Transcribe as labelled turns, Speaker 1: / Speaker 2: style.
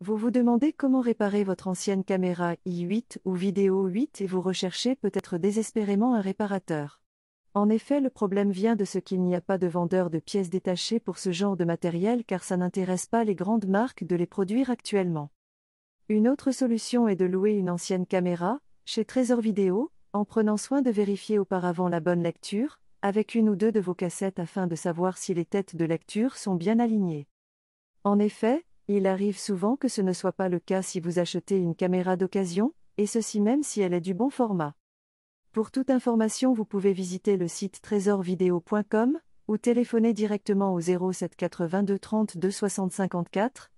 Speaker 1: Vous vous demandez comment réparer votre ancienne caméra i8 ou vidéo 8 et vous recherchez peut-être désespérément un réparateur. En effet, le problème vient de ce qu'il n'y a pas de vendeur de pièces détachées pour ce genre de matériel car ça n'intéresse pas les grandes marques de les produire actuellement. Une autre solution est de louer une ancienne caméra, chez Trésor Vidéo, en prenant soin de vérifier auparavant la bonne lecture, avec une ou deux de vos cassettes afin de savoir si les têtes de lecture sont bien alignées. En effet, il arrive souvent que ce ne soit pas le cas si vous achetez une caméra d'occasion, et ceci même si elle est du bon format. Pour toute information, vous pouvez visiter le site trésorvideo.com ou téléphoner directement au 07 82 30 26 54